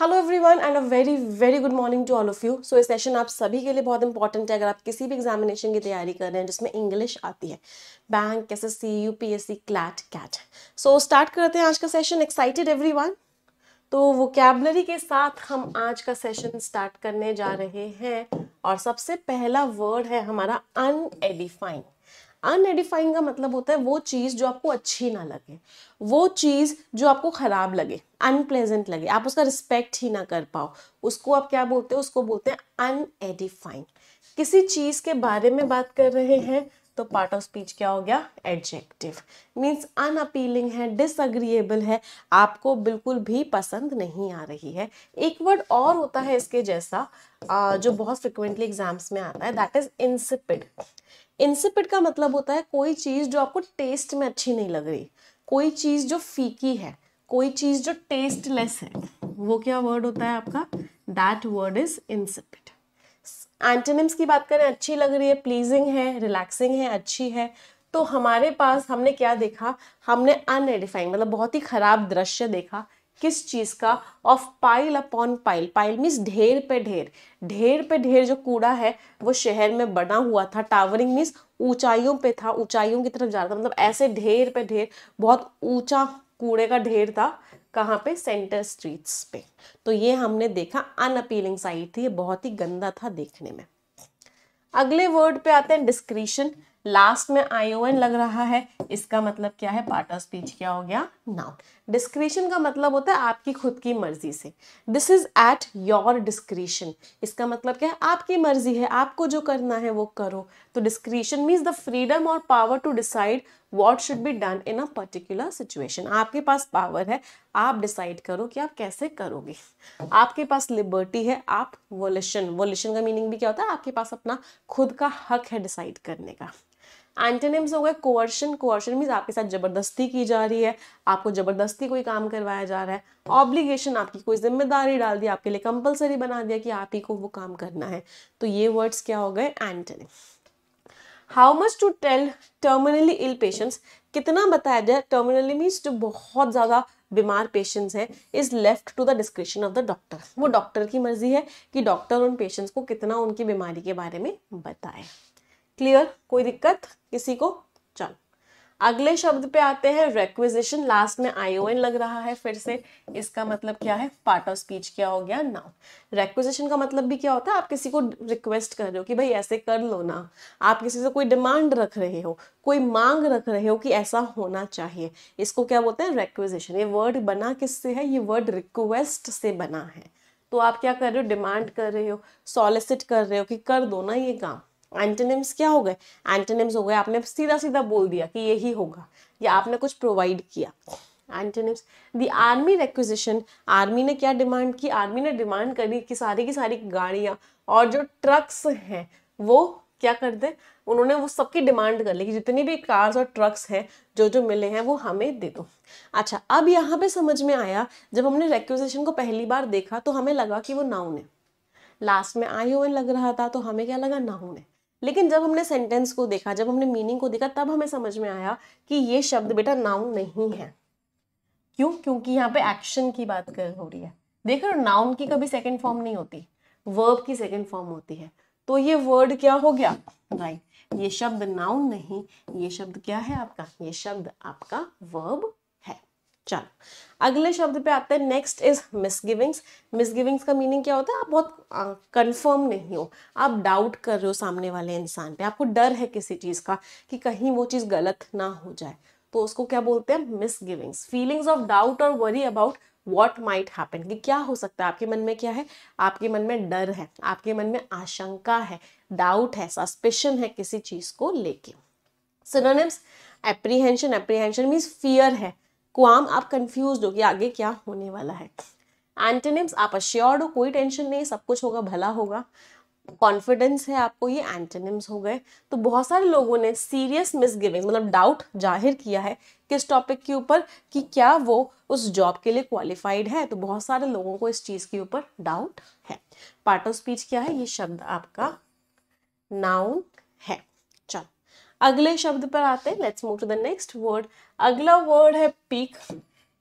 Hello everyone and a very very good morning to all of you so ये session आप सभी के लिए बहुत इंपॉर्टेंट है अगर आप किसी भी एग्जामिनेशन की तैयारी कर रहे हैं जिसमें इंग्लिश आती है बैंक कैसे C U P S C CLAT CAT so start करते हैं आज का सेशन एक्साइटेड एवरी वन तो वोकेबलरी के साथ हम आज का सेशन स्टार्ट करने जा रहे हैं और सबसे पहला वर्ड है हमारा अनएडिफाइंड अनएडिफाइंग का मतलब होता है वो चीज़ जो आपको अच्छी ना लगे वो चीज़ जो आपको ख़राब लगे अनप्लेजेंट लगे आप उसका रिस्पेक्ट ही ना कर पाओ उसको आप क्या बोलते हो उसको बोलते हैं अनएडिफाइंग किसी चीज़ के बारे में बात कर रहे हैं तो पार्ट ऑफ स्पीच क्या हो गया एडजेक्टिव मीन्स अनअपीलिंग है डिसअग्रीएबल है आपको बिल्कुल भी पसंद नहीं आ रही है एक वर्ड और होता है इसके जैसा जो बहुत फ्रिक्वेंटली एग्जाम्स में आता है दैट इज इंसिपिड इंसिपिड का मतलब होता है कोई चीज़ जो आपको टेस्ट में अच्छी नहीं लग रही कोई चीज़ जो फीकी है कोई चीज़ जो टेस्टलेस है वो क्या वर्ड होता है आपका that word is insipid antonyms की बात करें अच्छी लग रही है प्लीजिंग है रिलैक्सिंग है अच्छी है तो हमारे पास हमने क्या देखा हमने अनएडिफाइंग मतलब बहुत ही खराब दृश्य देखा किस चीज़ का of pile upon pile pile means ढेर पे ढेर ढेर पे ढेर जो कूड़ा है वो शहर में बना हुआ था टावरिंग मीन्स ऊंचाइयों पे था ऊंचाइयों की तरफ जा रहा था मतलब ऐसे ढेर पे ढेर बहुत ऊंचा कूड़े का ढेर था कहाँ पे सेंटर स्ट्रीट्स पे तो ये हमने देखा अनअपीलिंग साइट थी ये बहुत ही गंदा था देखने में अगले वर्ड पे आते हैं डिस्क्रिशन लास्ट में आईओएन लग रहा है इसका मतलब क्या है पार्ट ऑफ स्पीच क्या हो गया नाउन डिस्क्रिशन का मतलब होता है आपकी खुद की मर्जी से this is at your discretion इसका मतलब क्या है आपकी मर्जी है आपको जो करना है वो करो तो डिस्क्रिशन मीन्स द फ्रीडम और power to decide what should be done in a particular situation आपके पास पावर है आप डिसाइड करो कि आप कैसे करोगे आपके पास लिबर्टी है आप वोल्यूशन वोल्यूशन का मीनिंग भी क्या होता है आपके पास अपना खुद का हक है डिसाइड करने का एंटेनिम्स हो गए कोअर्शन कोअर्शन मीन्स आपके साथ ज़बरदस्ती की जा रही है आपको ज़बरदस्ती कोई काम करवाया जा रहा है ऑब्लिगेशन आपकी कोई जिम्मेदारी डाल दी आपके लिए कंपलसरी बना दिया कि आप ही को वो काम करना है तो ये वर्ड्स क्या हो गए antonym how much to tell terminally ill patients कितना बताया जाए टर्मिनली मीन्स जो बहुत ज़्यादा बीमार पेशेंट्स हैं is left to the description of the doctor वो डॉक्टर की मर्जी है कि डॉक्टर उन पेशेंट्स को कितना उनकी बीमारी के बारे में बताए क्लियर कोई दिक्कत किसी को चल अगले शब्द पे आते हैं रेक्विजिशन लास्ट में आईओएन लग रहा है फिर से इसका मतलब क्या है पार्ट ऑफ स्पीच क्या हो गया नाउ रेक्विजिशन का मतलब भी क्या होता है आप किसी को रिक्वेस्ट कर रहे हो कि भाई ऐसे कर लो ना आप किसी से कोई डिमांड रख रहे हो कोई मांग रख रहे हो कि ऐसा होना चाहिए इसको क्या बोलते हैं रेक्विजिशन ये वर्ड बना किससे है ये वर्ड रिक्वेस्ट से बना है तो आप क्या कर रहे हो डिमांड कर रहे हो सॉलिसिट कर रहे हो कि कर दो ना ये काम एंटेनिम्स क्या हो गए एंटेनिम्स हो गए आपने सीधा सीधा बोल दिया कि यही होगा या आपने कुछ प्रोवाइड किया antonyms the army requisition army ने क्या डिमांड की आर्मी ने डिमांड करी कि सारी की सारी गाड़ियाँ और जो ट्रक्स हैं वो क्या कर दें उन्होंने वो सबकी डिमांड कर ली कि जितनी भी कार्स और ट्रक्स हैं जो जो मिले हैं वो हमें दे दो अच्छा अब यहाँ पे समझ में आया जब हमने रेक्विजेशन को पहली बार देखा तो हमें लगा कि वो नाउन है लास्ट में आई ओ एन लग रहा था तो हमें क्या लगा नाउन है लेकिन जब हमने सेंटेंस को देखा जब हमने मीनिंग को देखा तब हमें समझ में आया कि ये शब्द बेटा नाउन नहीं है क्यों क्योंकि यहाँ पे एक्शन की बात कर हो रही है देख रहे हो नाउन की कभी सेकेंड फॉर्म नहीं होती वर्ब की सेकेंड फॉर्म होती है तो ये वर्ड क्या हो गया राइट ये शब्द नाउन नहीं ये शब्द क्या है आपका ये शब्द आपका वर्ब चलो अगले शब्द पे आते हैं नेक्स्ट इज मिसगिविंग्स मिसगिविंग्स का मीनिंग क्या होता है आप बहुत कंफर्म नहीं हो आप डाउट कर रहे हो सामने वाले इंसान पे आपको डर है किसी चीज़ का कि कहीं वो चीज़ गलत ना हो जाए तो उसको क्या बोलते हैं मिसगिविंग्स फीलिंग्स ऑफ डाउट और worry about what might happen कि क्या हो सकता है आपके मन में क्या है आपके मन में डर है आपके मन में आशंका है डाउट है सस्पेशन है किसी चीज़ को लेके synonyms apprehension apprehension means fear है क्वाम आप कंफ्यूज हो कि आगे क्या होने वाला है एंटेनिम्स आप अश्योर्ड हो कोई टेंशन नहीं सब कुछ होगा भला होगा कॉन्फिडेंस है आपको ये एंटेनिम्स हो गए तो बहुत सारे लोगों ने सीरियस मिसगिविंग मतलब डाउट जाहिर किया है किस टॉपिक के ऊपर कि क्या वो उस जॉब के लिए क्वालिफाइड है तो बहुत सारे लोगों को इस चीज़ के ऊपर डाउट है पार्ट ऑफ स्पीच क्या है ये शब्द आपका नाउन है चलो अगले शब्द पर आते हैं let's move to the next word अगला वर्ड है पीक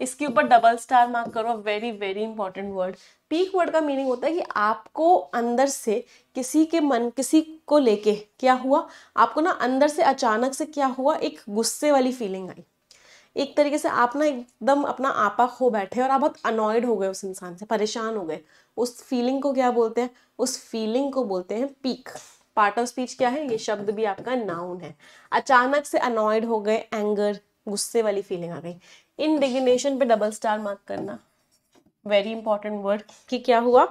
इसके ऊपर डबल स्टार मार्क करो very very important word pique word का मीनिंग होता है कि आपको अंदर से किसी के मन किसी को लेके क्या हुआ आपको ना अंदर से अचानक से क्या हुआ एक गुस्से वाली फीलिंग आई एक तरीके से आप ना एकदम अपना आपा खो बैठे और आप बहुत अनॉयड हो गए उस इंसान से परेशान हो गए उस फीलिंग को क्या बोलते हैं उस फीलिंग को बोलते हैं पीक पार्ट ऑफ स्पीच क्या है ये शब्द भी आपका नाउन है अचानक से अनॉयड हो गए एंगर गुस्से वाली फीलिंग आ गई इनडिग्नेशन पे डबल स्टार मार्क करना वेरी इंपॉर्टेंट वर्ड कि क्या हुआ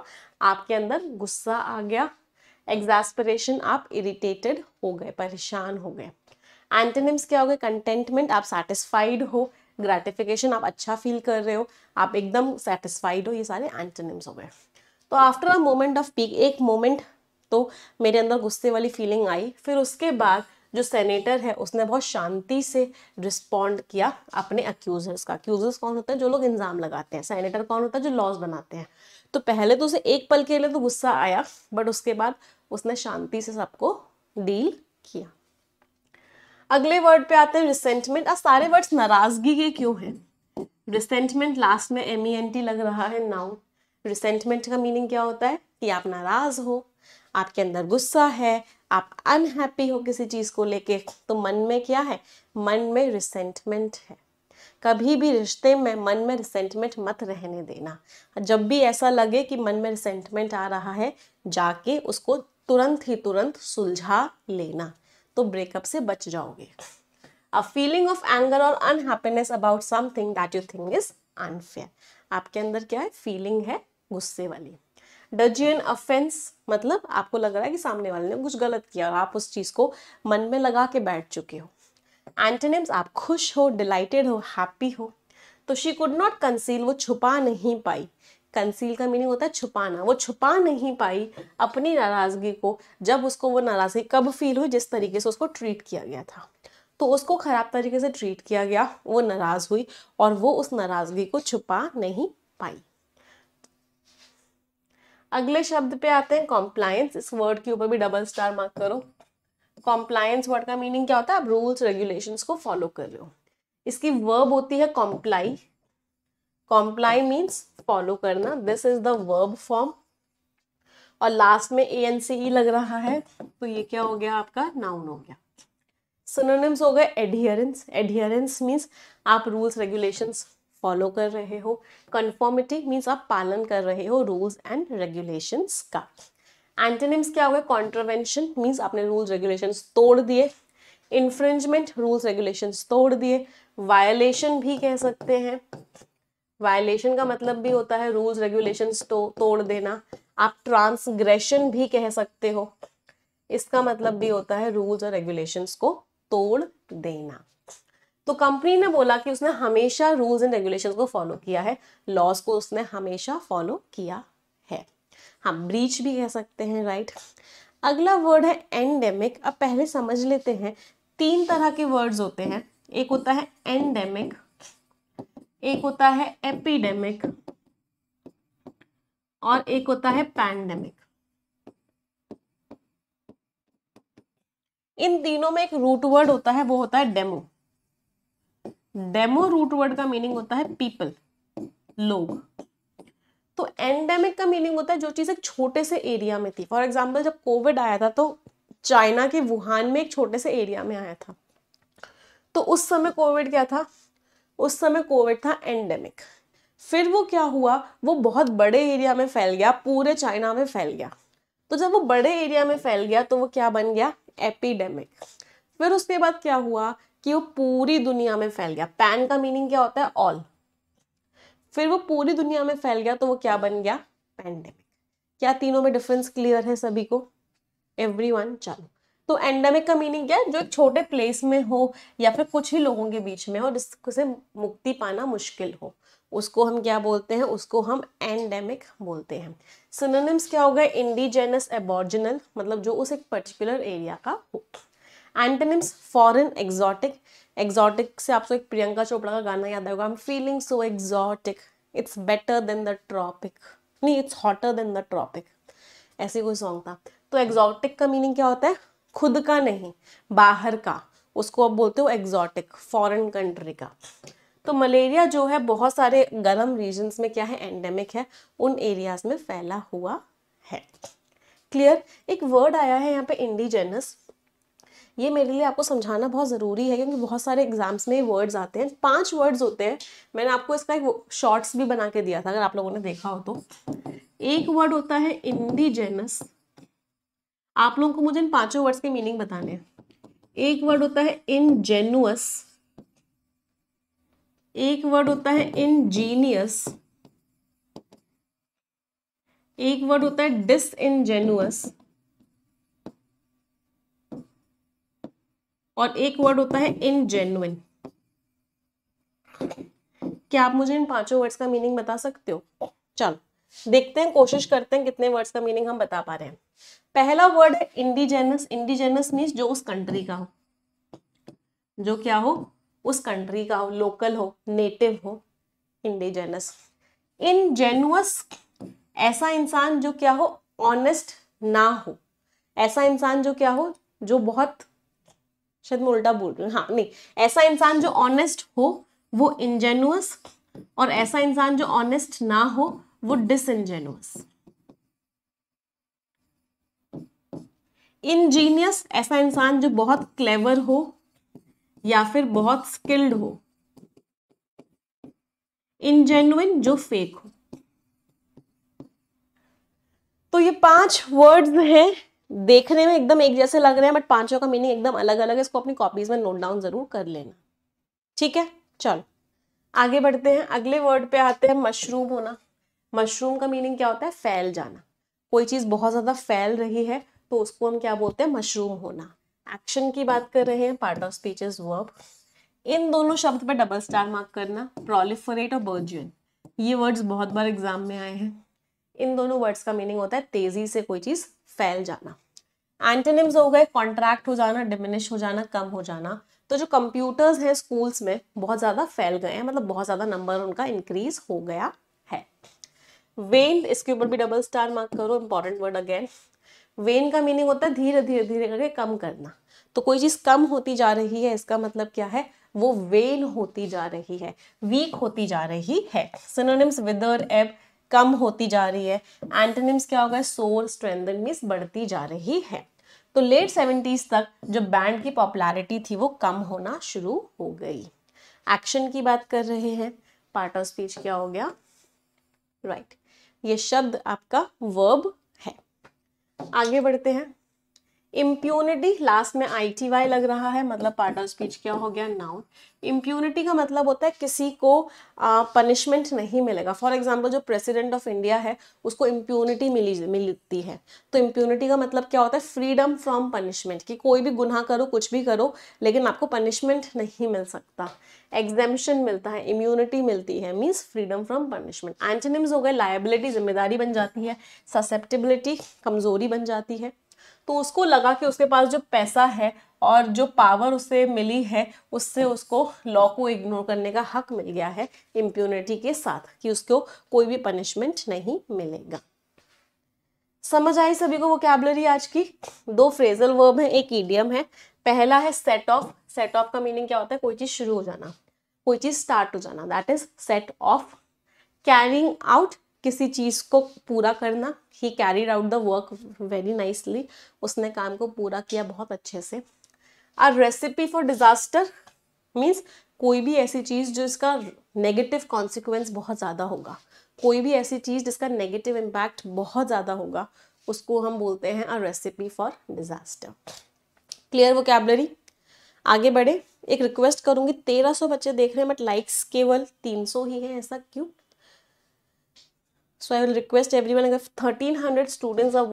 आपके अंदर गुस्सा आ गया एग्जास्परेशन आप इरिटेटेड हो गए परेशान हो गए एंटेनिम्स क्या हो गए कंटेंटमेंट आप सेटिस्फाइड हो ग्रेटिफिकेशन आप अच्छा फील कर रहे हो आप एकदम सेटिस्फाइड हो ये सारे एंटेनिम्स हो गए तो after a moment of pique एक मोमेंट तो मेरे अंदर गुस्से वाली फीलिंग आई फिर उसके बाद जो सेनेटर है उसने बहुत शांति से रिस्पॉन्ड किया अपने अक्यूजर्स का अक्यूजर्स कौन होते हैं जो लोग इंजाम लगाते हैं सेनेटर कौन होता है जो लॉज बनाते हैं तो पहले तो उसे एक पल के लिए तो गुस्सा आया बट उसके बाद उसने शांति से सबको डील किया अगले वर्ड पे आते हैं रिसेंटमेंट अब सारे वर्ड्स नाराजगी के क्यों हैं रिसेंटमेंट लास्ट में एम ई एन टी लग रहा है नाउ रिसेंटमेंट का मीनिंग क्या होता है कि आप नाराज हो आपके अंदर गुस्सा है आप अनहैप्पी हो किसी चीज़ को लेके तो मन में क्या है मन में रिसेंटमेंट है कभी भी रिश्ते में मन में रिसेंटमेंट मत रहने देना जब भी ऐसा लगे कि मन में रिसेंटमेंट आ रहा है जाके उसको तुरंत ही तुरंत सुलझा लेना तो ब्रेकअप से बच जाओगे अ फीलिंग ऑफ एंगर और unhappiness about something that you think is unfair आपके अंदर क्या है फीलिंग है गुस्से वाली डज यू एन अफेंस मतलब आपको लग रहा है कि सामने वाले ने कुछ गलत किया और आप उस चीज़ को मन में लगा के बैठ चुके हो एंटोनिम्स आप खुश हो डिलाइटेड हो हैप्पी हो तो शी कुड नॉट कंसील वो छुपा नहीं पाई कंसील का मीनिंग होता है छुपाना वो छुपा नहीं पाई अपनी नाराज़गी को जब उसको वो नाराज़गी कब फील हुई जिस तरीके से उसको ट्रीट किया गया था तो उसको ख़राब तरीके से ट्रीट किया गया वो नाराज़ हुई और वो उस नाराज़गी को छुपा नहीं पाई अगले शब्द पे आते हैं कॉम्प्लायंस इस वर्ड के ऊपर भी डबल स्टार मार्क करो कॉम्प्लायंस वर्ड का मीनिंग क्या होता है आप रूल्स रेगुलेशंस को फॉलो कर रहे हो इसकी वर्ब होती है कॉम्प्लाई कॉम्प्लाई मीन्स फॉलो करना this is the verb form और लास्ट में ए एन सी ई लग रहा है तो ये क्या हो गया आपका नाउन हो गया सिनोनिम्स हो गए एडियरेंस एडियरेंस मीन्स आप रूल्स रेगुलेशंस फॉलो कर रहे हो कन्फॉर्मिटी मीन्स आप पालन कर रहे हो रूल्स एंड रेगुलेशंस का एंटेनिम्स क्या हुए कॉन्ट्रवेंशन मीन्स आपने रूल्स रेगुलेशंस तोड़ दिए इन्फ्रेंचमेंट रूल्स रेगुलेशंस तोड़ दिए वायलेशन भी कह सकते हैं वायलेशन का मतलब भी होता है रूल्स रेगुलेशंस तो तोड़ देना आप ट्रांसग्रेशन भी कह सकते हो इसका मतलब भी होता है रूल्स और रेगुलेशंस को तोड़ देना तो कंपनी ने बोला कि उसने हमेशा रूल्स एंड रेगुलेशन को फॉलो किया है लॉस को उसने हमेशा फॉलो किया है हाँ ब्रीच भी कह सकते हैं राइट अगला वर्ड है एंडेमिक अब पहले समझ लेते हैं तीन तरह के वर्ड्स होते हैं एक होता है एंडेमिक एक होता है एपिडेमिक और एक होता है पैंडेमिक इन तीनों में एक रूट वर्ड होता है वो होता है डेमो डेमो रूट वर्ड का मीनिंग होता है पीपल लोग तो एंडेमिक का मीनिंग होता है जो चीज़ एक छोटे से एरिया में थी फॉर एग्जाम्पल जब कोविड आया था तो चाइना के वुहान में एक छोटे से एरिया में आया था तो उस समय कोविड क्या था उस समय कोविड था एंडेमिक फिर वो क्या हुआ वो बहुत बड़े एरिया में फैल गया पूरे चाइना में फैल गया तो जब वो बड़े एरिया में फैल गया तो वो क्या बन गया एपिडेमिक फिर उसके बाद क्या हुआ कि वो पूरी दुनिया में फैल गया पैन का मीनिंग क्या होता है ऑल फिर वो पूरी दुनिया में फैल गया तो वो क्या बन गया पैंडेमिक क्या तीनों में डिफरेंस क्लियर है सभी को एवरी वन चलो तो एंडेमिक का मीनिंग क्या है जो छोटे प्लेस में हो या फिर कुछ ही लोगों के बीच में हो जिससे मुक्ति पाना मुश्किल हो उसको हम क्या बोलते हैं उसको हम एंडेमिक बोलते हैं सिनोनिम्स क्या गए इंडिजेनस एबॉर्जिनल मतलब जो उस एक पर्टिकुलर एरिया का हो एंटनिम्स फॉरन एग्जॉटिक एग्जॉटिक से आपको एक प्रियंका चोपड़ा का गाना याद आएगा I am feeling so exotic it's better than the tropic नहीं it's hotter than the tropic ऐसे कोई सॉन्ग था तो एग्जॉटिक का मीनिंग क्या होता है खुद का नहीं बाहर का उसको आप बोलते हो एग्जॉटिक फॉरेन कंट्री का तो मलेरिया जो है बहुत सारे गर्म रीजन्स में क्या है एंडेमिक है उन एरियाज में फैला हुआ है क्लियर एक वर्ड आया है यहाँ पे इंडिजेनस ये मेरे लिए आपको समझाना बहुत ज़रूरी है क्योंकि बहुत सारे एग्जाम्स में वर्ड्स आते हैं पांच वर्ड्स होते हैं मैंने आपको इसका एक शॉर्ट्स भी बना के दिया था अगर आप लोगों ने देखा हो तो एक वर्ड होता है इंडिजेनस आप लोगों को मुझे इन पांचों वर्ड्स के मीनिंग बताने हैं एक वर्ड होता है इनजेनुअस एक वर्ड होता है इनजीनियस एक वर्ड होता है डिस इनजेनुअस और एक वर्ड होता है इनजेन्युइन क्या आप मुझे इन पांचों वर्ड्स का मीनिंग बता सकते हो चलो देखते हैं कोशिश करते हैं कितने वर्ड्स का मीनिंग हम बता पा रहे हैं पहला वर्ड है इंडिजेनस इंडिजेनस मीन्स जो उस कंट्री का हो जो क्या हो उस कंट्री का हो लोकल हो नेटिव हो इंडिजेनस इनजेनुअस ऐसा इंसान जो क्या हो ऑनेस्ट ना हो ऐसा इंसान जो क्या हो जो बहुत शायद मैं उल्टा बोल रही हूँ हाँ नहीं ऐसा इंसान जो ऑनेस्ट हो वो इंजेनुअस और ऐसा इंसान जो ऑनेस्ट ना हो वो डिसइंजेनुअस इंजीनियस ऐसा इंसान जो बहुत क्लेवर हो या फिर बहुत स्किल्ड हो इनजेन्युइन जो फेक हो तो ये पांच वर्ड्स हैं देखने में एकदम एक जैसे लग रहे हैं बट पांचों का मीनिंग एकदम अलग अलग है इसको अपनी कॉपीज में नोट डाउन जरूर कर लेना ठीक है चलो आगे बढ़ते हैं अगले वर्ड पे आते हैं मशरूम होना मशरूम का मीनिंग क्या होता है फैल जाना कोई चीज़ बहुत ज़्यादा फैल रही है तो उसको हम क्या बोलते हैं मशरूम होना एक्शन की बात कर रहे हैं part of speech is verb इन दोनों शब्द पर डबल स्टार मार्क करना प्रोलिफरेट और बर्जन ये वर्ड्स बहुत बार एग्जाम में आए हैं इन दोनों वर्ड्स का मीनिंग होता है तेज़ी से कोई चीज़ फैल जाना एंटेनिम्स हो गए कॉन्ट्रैक्ट हो जाना डिमिनिश हो जाना कम हो जाना तो जो कंप्यूटर्स हैं स्कूल्स में बहुत ज़्यादा फैल गए हैं मतलब बहुत ज़्यादा नंबर उनका इंक्रीज हो गया है वेन इसके ऊपर भी डबल स्टार मार्क करो इंपॉर्टेंट वर्ड अगेन वेन का मीनिंग होता है धीरे धीरे धीरे करके कम करना तो कोई चीज़ कम होती जा रही है इसका मतलब क्या है वो वेन होती जा रही है वीक होती जा रही है सिनोनिम्स विदर एब कम होती जा रही है एंटोनिम्स क्या होगा सोर स्ट्रेंथ मीन्स बढ़ती जा रही है तो लेट सेवेंटीज तक जो बैंड की पॉपुलैरिटी थी वो कम होना शुरू हो गई एक्शन की बात कर रहे हैं पार्ट ऑफ स्पीच क्या हो गया राइट right. ये शब्द आपका वर्ब है आगे बढ़ते हैं इम्प्यूनिटी लास्ट में आई टी वाई लग रहा है मतलब पार्ट ऑफ स्पीच क्या हो गया नाउ इम्प्यूनिटी का मतलब होता है किसी को पनिशमेंट नहीं मिलेगा फॉर एग्जाम्पल जो प्रेसिडेंट ऑफ इंडिया है उसको इम्प्यूनिटी मिली मिलती है तो इम्प्यूनिटी का मतलब क्या होता है फ्रीडम फ्रॉम पनिशमेंट कि कोई भी गुनाह करो कुछ भी करो लेकिन आपको पनिशमेंट नहीं मिल सकता एग्जेम्पन मिलता है इम्यूनिटी मिलती है means freedom from punishment antonyms हो गए लाइबिलिटी जिम्मेदारी बन जाती है ससेप्टेबिलिटी कमजोरी बन जाती है तो उसको लगा कि उसके पास जो पैसा है और जो पावर उसे मिली है उससे उसको लॉ को इग्नोर करने का हक मिल गया है इम्प्यूनिटी के साथ कि उसको कोई भी पनिशमेंट नहीं मिलेगा समझ आई सभी को वोकेबलरी आज की दो फ्रेजल वर्ब है एक ईडियम है पहला है सेट ऑफ सेट ऑफ का मीनिंग क्या होता है कोई चीज़ शुरू हो जाना कोई चीज़ स्टार्ट हो जाना that is set off carrying out किसी चीज़ को पूरा करना ही carried out the work very nicely उसने काम को पूरा किया बहुत अच्छे से or recipe for disaster means कोई भी ऐसी चीज़ जो इसका नेगेटिव कॉन्सिक्वेंस बहुत ज़्यादा होगा कोई भी ऐसी चीज़ जिसका नेगेटिव इम्पैक्ट बहुत ज़्यादा होगा उसको हम बोलते हैं a recipe for disaster clear vocabulary आगे बढ़े एक रिक्वेस्ट करूँगी तेरह सौ बच्चे देख रहे हैं बट लाइक्स केवल तीन सौ ही हैं ऐसा क्यों So I will request everyone, If 1300 students are